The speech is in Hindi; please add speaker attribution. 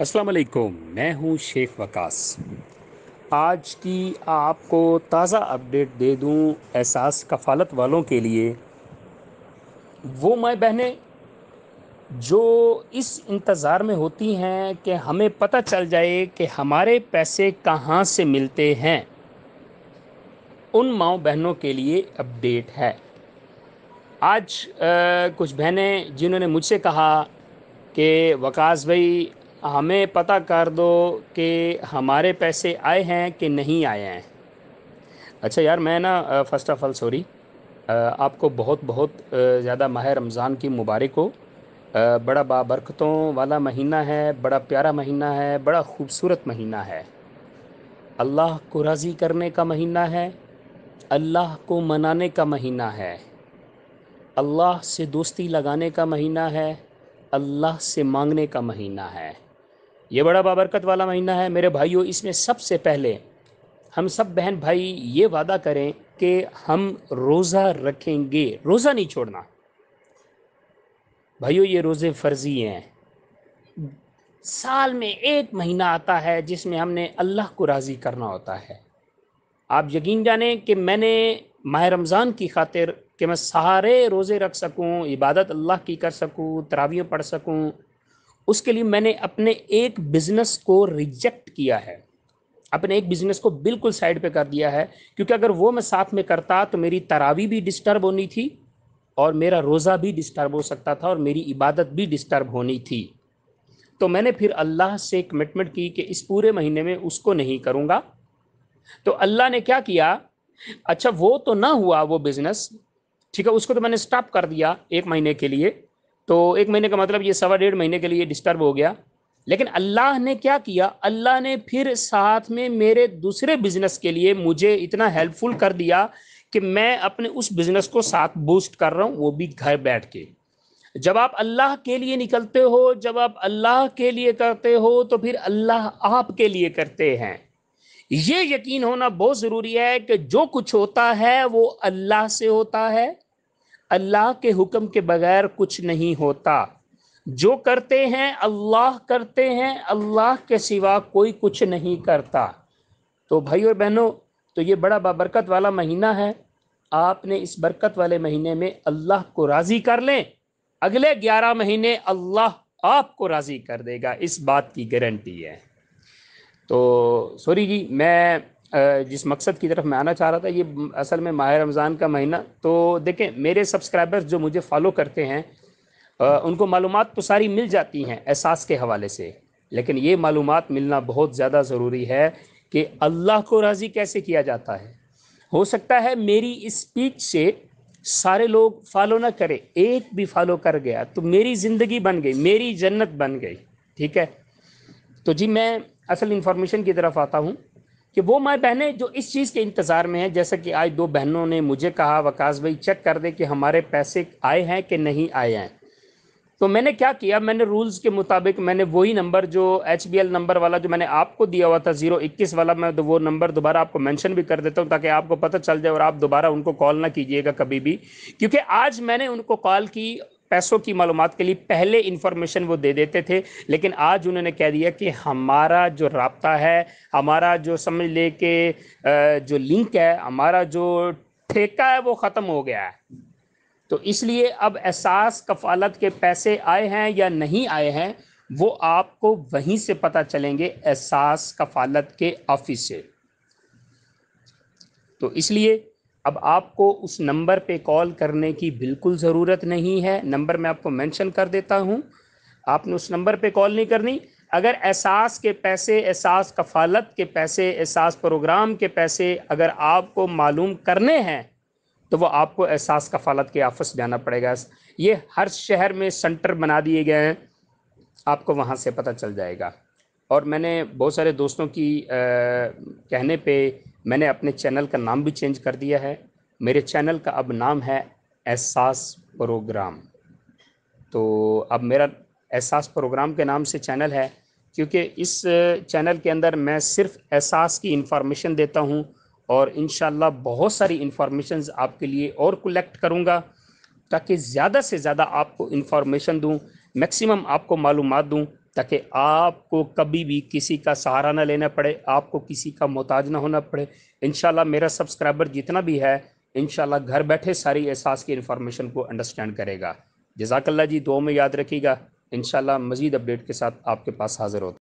Speaker 1: अस्सलाम वालेकुम मैं हूं शेख वकास आज की आपको ताज़ा अपडेट दे दूं एहसास कफालत वालों के लिए वो मैं बहनें जो इस इंतज़ार में होती हैं कि हमें पता चल जाए कि हमारे पैसे कहाँ से मिलते हैं उन माओ बहनों के लिए अपडेट है आज आ, कुछ बहनें जिन्होंने मुझसे कहा कि वकास भाई हमें पता कर दो कि हमारे पैसे आए हैं कि नहीं आए हैं अच्छा यार मैं ना फ़र्स्ट ऑफ़ ऑल सॉरी आपको बहुत बहुत ज़्यादा माह रमज़ान की मुबारक हो बड़ा बाबरकतों वाला महीना है बड़ा प्यारा महीना है बड़ा ख़ूबसूरत महीना है अल्लाह को राज़ी करने का महीना है अल्लाह को मनाने का महीना है अल्लाह से दोस्ती लगाने का महीना है अल्लाह से मांगने का महीना है ये बड़ा बाबरकत वाला महीना है मेरे भाइयों इसमें सबसे पहले हम सब बहन भाई ये वादा करें कि हम रोज़ा रखेंगे रोज़ा नहीं छोड़ना भाइयों ये रोज़े फ़र्ज़ी हैं साल में एक महीना आता है जिसमें हमने अल्लाह को राज़ी करना होता है आप यकीन जाने कि मैंने माह रमज़ान की खातिर कि मैं सारे रोज़े रख सकूं इबादत अल्लाह की कर सकूं तरावियों पढ़ सकूं उसके लिए मैंने अपने एक बिजनेस को रिजेक्ट किया है अपने एक बिजनेस को बिल्कुल साइड पे कर दिया है क्योंकि अगर वो मैं साथ में करता तो मेरी तरावी भी डिस्टर्ब होनी थी और मेरा रोज़ा भी डिस्टर्ब हो सकता था और मेरी इबादत भी डिस्टर्ब होनी थी तो मैंने फिर अल्लाह से कमिटमेंट की कि इस पूरे महीने में उसको नहीं करूँगा तो अल्लाह ने क्या किया अच्छा वो तो ना हुआ वो बिज़नेस ठीक है उसको तो मैंने स्टॉप कर दिया एक महीने के लिए तो एक महीने का मतलब ये सवा डेढ़ महीने के लिए डिस्टर्ब हो गया लेकिन अल्लाह ने क्या किया अल्लाह ने फिर साथ में मेरे दूसरे बिजनेस के लिए मुझे इतना हेल्पफुल कर दिया कि मैं अपने उस बिजनेस को साथ बूस्ट कर रहा हूँ वो भी घर बैठ के जब आप अल्लाह के लिए निकलते हो जब आप अल्लाह के लिए करते हो तो फिर अल्लाह आपके लिए करते हैं ये यकीन होना बहुत ज़रूरी है कि जो कुछ होता है वो अल्लाह से होता है अल्लाह के हुक्म के बगैर कुछ नहीं होता जो करते हैं अल्लाह करते हैं अल्लाह के सिवा कोई कुछ नहीं करता तो भाई और बहनों तो ये बड़ा बाबरकत वाला महीना है आपने इस बरकत वाले महीने में अल्लाह को राज़ी कर लें अगले ग्यारह महीने अल्लाह आपको राज़ी कर देगा इस बात की गारंटी है तो सॉरी जी मैं जिस मकसद की तरफ मैं आना चाह रहा था ये असल में माह रमज़ान का महीना तो देखें मेरे सब्सक्राइबर्स जो मुझे फॉलो करते हैं उनको मालूम तो सारी मिल जाती हैं एहसास के हवाले से लेकिन ये मालूम मिलना बहुत ज़्यादा ज़रूरी है कि अल्लाह को राज़ी कैसे किया जाता है हो सकता है मेरी इस स्पीच से सारे लोग फॉलो ना करें एक भी फॉलो कर गया तो मेरी ज़िंदगी बन गई मेरी जन्नत बन गई ठीक है तो जी मैं असल इन्फॉर्मेशन की तरफ आता हूँ कि वो माए बहनें जो इस चीज़ के इंतज़ार में हैं जैसा कि आज दो बहनों ने मुझे कहा वकास भाई चेक कर दे कि हमारे पैसे आए हैं कि नहीं आए हैं तो मैंने क्या किया मैंने रूल्स के मुताबिक मैंने वही नंबर जो एच नंबर वाला जो मैंने आपको दिया हुआ था जीरो इक्कीस वाला मैं तो वो नंबर दोबारा आपको मेंशन भी कर देता हूँ ताकि आपको पता चल जाए और आप दोबारा उनको कॉल ना कीजिएगा कभी भी क्योंकि आज मैंने उनको कॉल की पैसों की मालूम के लिए पहले इन्फॉर्मेशन वो दे देते थे लेकिन आज उन्होंने कह दिया कि हमारा जो रबता है हमारा जो समझ ले के जो लिंक है हमारा जो ठेका है वो ख़त्म हो गया है तो इसलिए अब एहसास कफालत के पैसे आए हैं या नहीं आए हैं वो आपको वहीं से पता चलेंगे एहसास कफालत के ऑफिस से तो इसलिए अब आपको उस नंबर पे कॉल करने की बिल्कुल ज़रूरत नहीं है नंबर मैं आपको मेंशन कर देता हूँ आपने उस नंबर पे कॉल नहीं करनी अगर एहसास के पैसे एहसास कफालत के पैसे एहसास प्रोग्राम के पैसे अगर आपको मालूम करने हैं तो वो आपको एहसास कफालत के ऑफिस जाना पड़ेगा ये हर शहर में सेंटर बना दिए गए हैं आपको वहाँ से पता चल जाएगा और मैंने बहुत सारे दोस्तों की आ, कहने पे मैंने अपने चैनल का नाम भी चेंज कर दिया है मेरे चैनल का अब नाम है एहसास प्रोग्राम तो अब मेरा एहसास प्रोग्राम के नाम से चैनल है क्योंकि इस चैनल के अंदर मैं सिर्फ एहसास की इन्फॉर्मेशन देता हूँ और इन बहुत सारी इन्फॉर्मेशन आपके लिए और कलेक्ट करूँगा ताकि ज़्यादा से ज़्यादा आपको इन्फॉर्मेशन दूँ मैक्सिमम आपको मालूम दूँ ताकि आपको कभी भी किसी का सहारा ना लेना पड़े आपको किसी का मोहताज ना होना पड़े इन मेरा सब्सक्राइबर जितना भी है इन घर बैठे सारी एहसास की इन्फॉर्मेशन को अंडरस्टैंड करेगा जजाकल्ला जी दो में याद रखिएगा इन मज़ीद अपडेट के साथ आपके पास हाज़िर होता